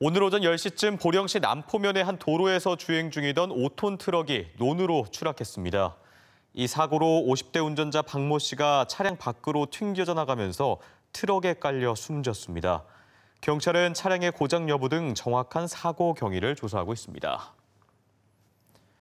오늘 오전 10시쯤 보령시 남포면의 한 도로에서 주행 중이던 5톤 트럭이 논으로 추락했습니다. 이 사고로 50대 운전자 박모 씨가 차량 밖으로 튕겨져 나가면서 트럭에 깔려 숨졌습니다. 경찰은 차량의 고장 여부 등 정확한 사고 경위를 조사하고 있습니다.